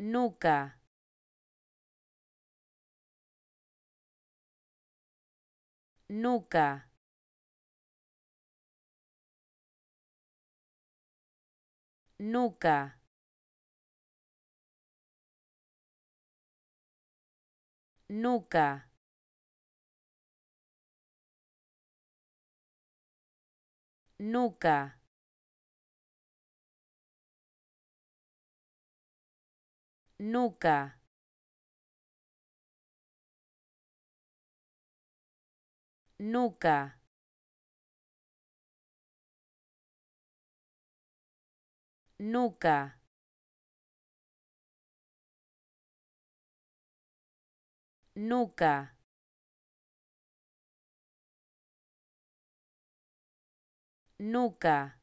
nuca nuca nuca nuca nuca nuca nuca nuca nuca nuca